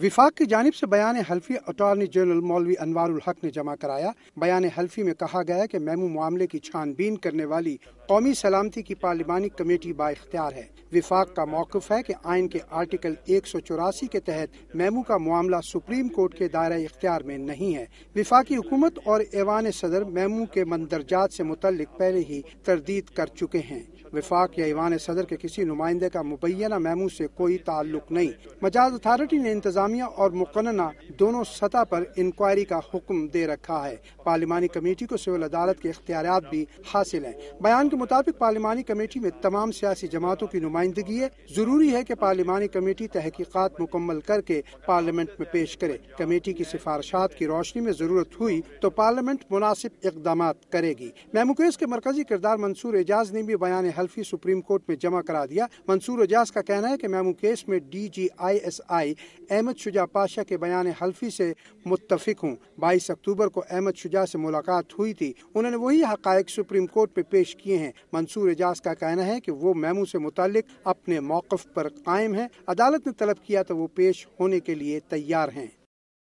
विफाक की जानब से बयान हल्फी अटॉर्नी जनरल मौलवी अनवारुल हक ने जमा कराया बयान हल्फी में कहा गया कि मेमू मामले की छानबीन करने वाली कौमी सलामती की पार्लिमानी कमेटी बाख्तियार है विफाक का मौकफ है की आइन के आर्टिकल एक सौ चौरासी के तहत मैमू का मामला सुप्रीम कोर्ट के दायरा इख्तियार में नहीं है विफाकी हुकूमत और ऐवान सदर मैमू के मंदरजात ऐसी मुतल पहले ही तरदीद कर चुके हैं विफाक या ऐवान सदर के किसी नुमाइंदे का मुबैना मैमू ऐसी कोई ताल्लुक नहीं मजाज अथार्टी ने इंतजाम इंतजामिया और मुकन्ना दोनों सतह पर इंक्वायरी का हुक्म दे रखा है पार्लिमानी कमेटी को सिविल अदालत के अख्तियार भी हासिल है बयान के मुताबिक पार्लिमानी कमेटी में तमाम सियासी जमातों की नुमाइंदगी है जरूरी है की पार्लिमानी कमेटी तहकीकत मुकम्मल करके पार्लियामेंट में पेश करे कमेटी की सिफारशात की रोशनी में जरूरत हुई तो पार्लियामेंट मुनासिब इकदाम करेगी महमुकेश के मरकजी किरदार मंसूर एजाज ने भी बयान हल्फी सुप्रीम कोर्ट में जमा करा दिया मंसूर एजाज का कहना है की महमुकेश में D G I S I एम अहमद शुजा पाशा के बयान हल्फी से मुतफिक हूँ बाईस अक्टूबर को अहमद शुजा से मुलाकात हुई थी उन्होंने वही हक सुप्रीम कोर्ट में पेश किए हैं मंसूर एजाज का कहना है की वो मैमू ऐसी मुतल अपने मौकफ़ आरोप कायम है अदालत ने तलब किया तो वो पेश होने के लिए तैयार है